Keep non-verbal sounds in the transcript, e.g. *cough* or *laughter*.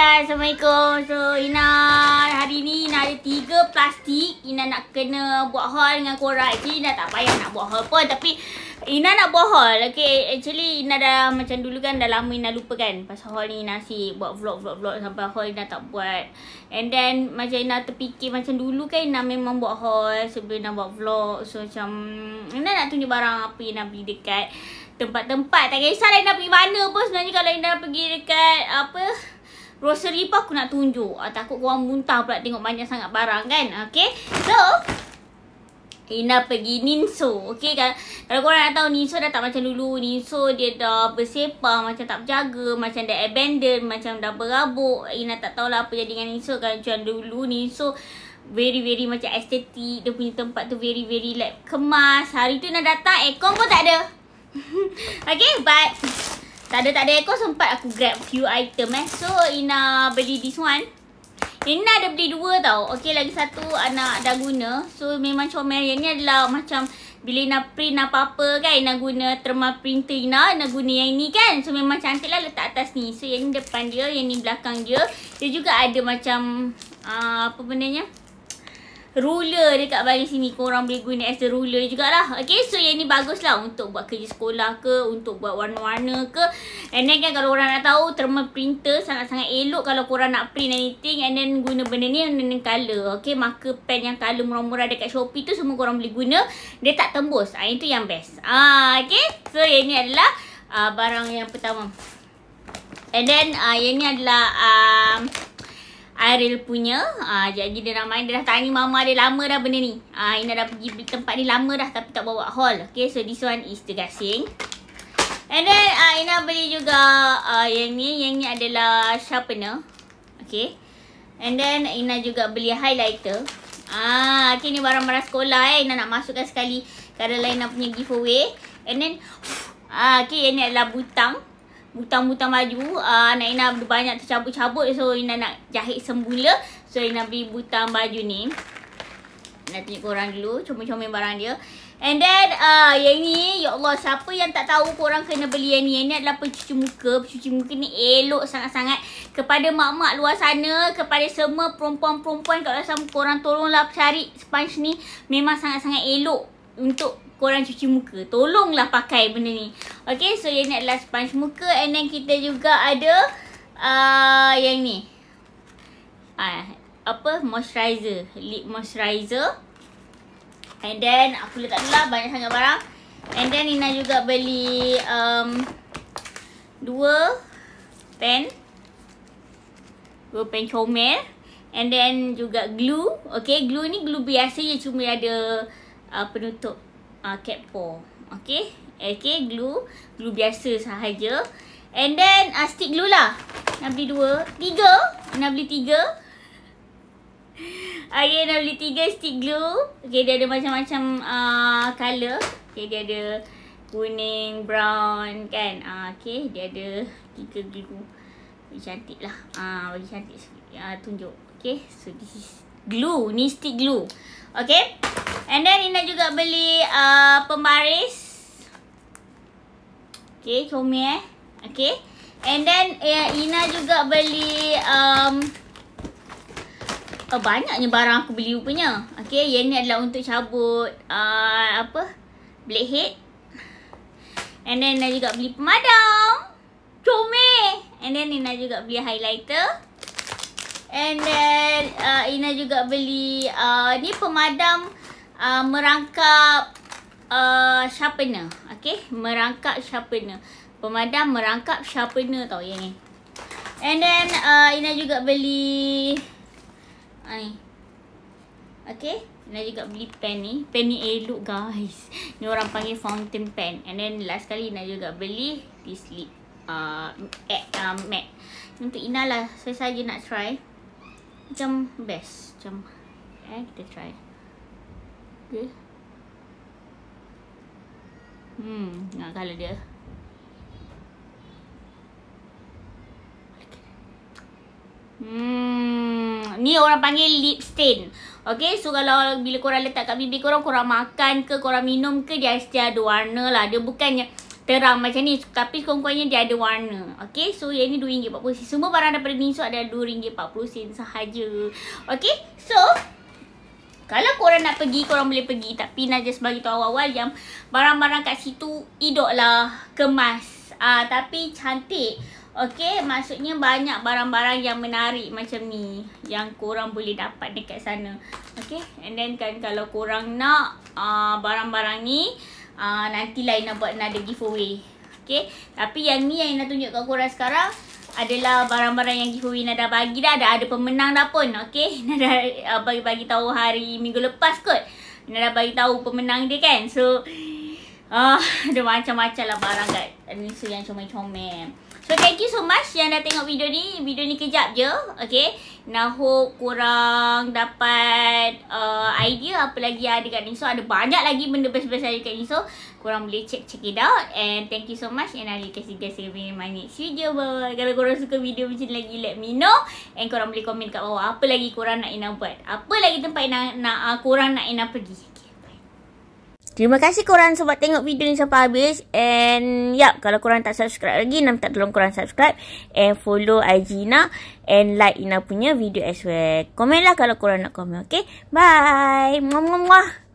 guys. Assalamualaikum. So, Ina hari ni Ina ada tiga plastik. Ina nak kena buat haul dengan korang. Actually, Ina tak payah nak buat haul pun. Tapi, Ina nak buat haul. Okay, actually Ina dah macam dulu kan dah lama Ina lupa kan. Pasal haul ni Ina asyik buat vlog, vlog, vlog sampai haul Ina tak buat. And then, macam Ina terfikir macam dulu kan Ina memang buat haul sebelum Ina buat vlog. So, macam Ina nak tunjuk barang apa Ina beli dekat tempat-tempat. Tak kisahlah Ina pergi mana pun sebenarnya kalau Ina pergi dekat apa... Rosary pun aku nak tunjuk. Uh, takut korang muntah pula tengok banyak sangat barang kan. Okay. So. Ina pergi Ninso. Okay. kan? kalau korang nak tahu Ninso dah tak macam dulu. Ninso dia dah bersepah. Macam tak berjaga. Macam dah abandon. Macam dah berabuk. Ina tak tahulah apa jadi dengan Ninso. Kalau macam dulu Ninso. Very very macam estetik. Dia punya tempat tu very very like kemas. Hari tu nak datang. Aircon pun tak ada. *laughs* okay. But. Tak ada tak ada aku sempat aku grab few item eh. So Ina beli this one. Ina ada beli dua tau. Okay lagi satu anak dah guna. So memang comel yang ni adalah macam bila Ina print apa-apa kan Ina guna terma printer Ina Ina guna yang ni kan So memang cantik lah letak atas ni So yang ni depan dia Yang ni belakang dia Dia juga ada macam uh, Apa benda ni ruler dekat baling sini korang boleh guna as the ruler jugalah okay so yang ni bagus lah untuk buat kerja sekolah ke untuk buat warna-warna ke and then kan kalau orang nak tahu thermal printer sangat-sangat elok kalau korang nak print anything and then guna benda ni yang benda colour okay marker pen yang colour murah-murah dekat Shopee tu semua korang boleh guna dia tak tembus ah, itu yang best ah, okay so yang ni adalah uh, barang yang pertama and then uh, yang ni adalah um, uh, Ariel punya. Uh, jadi dia dah main. Dia dah tanya mama dia lama dah benda ni. Uh, Ina dah pergi tempat ni lama dah tapi tak bawa haul. Okay so this one is the gasing. And then uh, Ina beli juga uh, yang ni. Yang ni adalah sharpener. Okay. And then Ina juga beli highlighter. Ah, okay ni barang-barang sekolah eh. Ina nak masukkan sekali. Kadang lain Ina punya giveaway. And then. Uh, okay yang ni adalah butang butang-butang baju uh, Anak Ina banyak tercabut-cabut So Ina nak jahit semula So Ina beli butang baju ni Ina tunjuk korang dulu Comel-comel barang dia And then uh, yang ni Ya Allah siapa yang tak tahu korang kena beli yang ni Yang ni adalah pencuci muka Pencuci muka ni elok sangat-sangat Kepada mak-mak luar sana Kepada semua perempuan-perempuan Kalau sama korang tolonglah cari sponge ni Memang sangat-sangat elok untuk korang cuci muka. Tolonglah pakai benda ni. Okay, so yang ni adalah sponge muka. And then kita juga ada uh, yang ni. Uh, apa? Moisturizer. Lip moisturizer. And then, aku letak dulu lah banyak sangat barang. And then, Nina juga beli um, dua pen. Dua pen comel. And then, juga glue. Okay, glue ni glue biasa je. Cuma ada uh, penutup uh, cat paw. Okay. Okay, glue. Glue biasa sahaja. And then, uh, stick glue lah. Nak beli dua. Tiga. Nak beli tiga. *laughs* Okay, nak beli tiga stick glue. Okay, dia ada macam-macam uh, ah, color, Okay, dia ada kuning, brown kan. Uh, okay, dia ada tiga glue. Bagi cantik lah. Uh, bagi cantik uh, tunjuk. Okay, so this is glue ni stick glue okey and then Ina juga beli uh, pembaris okey comel eh okey and then uh, Ina juga beli um uh, banyaknya barang aku beli rupanya okey yang ni adalah untuk cabut uh, apa blackhead and then Ina juga beli pemadam comel and then Ina juga beli highlighter And then uh, Ina juga beli uh, ni pemadam uh, merangkap uh, sharpener. Okay. Merangkap sharpener. Pemadam merangkap sharpener tau yang ni. And then uh, Ina juga beli uh, ni. Okay. Ina juga beli pen ni. Pen ni elok guys. Ni orang panggil fountain pen. And then last kali Ina juga beli this lip uh, eh, uh, matte. Untuk Ina lah. Saya saja nak try macam best macam eh kita try okey hmm nak kala dia Hmm, ni orang panggil lip stain. Okay, so kalau bila korang letak kat bibir korang, korang makan ke, korang minum ke, dia mesti ada warna lah. Dia bukannya, terang macam ni tapi sekurang-kurangnya dia ada warna okey so yang ni RM2.40 semua barang daripada Miniso adalah RM2.40 sahaja okey so kalau korang nak pergi, korang boleh pergi. Tapi nak just bagi tahu awal-awal yang barang-barang kat situ idok lah kemas. Ah, uh, tapi cantik. Okay, maksudnya banyak barang-barang yang menarik macam ni. Yang korang boleh dapat dekat sana. Okay, and then kan kalau korang nak uh, barang-barang ni, uh, nanti lain nak buat another giveaway. Okay. Tapi yang ni yang nak tunjukkan korang sekarang adalah barang-barang yang giveaway Nada bagi dah. Dah ada pemenang dah pun. Okay. *laughs* Nada uh, ah, bagi-bagi tahu hari minggu lepas kot. Nada bagi tahu pemenang dia kan. So, uh, *laughs* ada macam-macam lah barang kat. Ini so yang comel-comel. So, thank you so much yang dah tengok video ni. Video ni kejap je. Okay. Naho kurang dapat uh, idea apa lagi ada kat Niso. Ada banyak lagi benda best-best ada kat Niso. Korang boleh check check it out. And thank you so much. And I will kasih guys a very minute video. Bye Kalau korang suka video macam ni lagi, let me know. And korang boleh komen kat bawah. Apa lagi korang nak Ina buat? Apa lagi tempat Ina, nak, uh, korang nak Ina pergi? Okay. Terima kasih korang sebab tengok video ni sampai habis. And yap, kalau korang tak subscribe lagi, nak minta tolong korang subscribe. And follow IG Ina. And like Ina punya video as well. Comment lah kalau korang nak komen, okay? Bye! Mwah, mwah, mwah!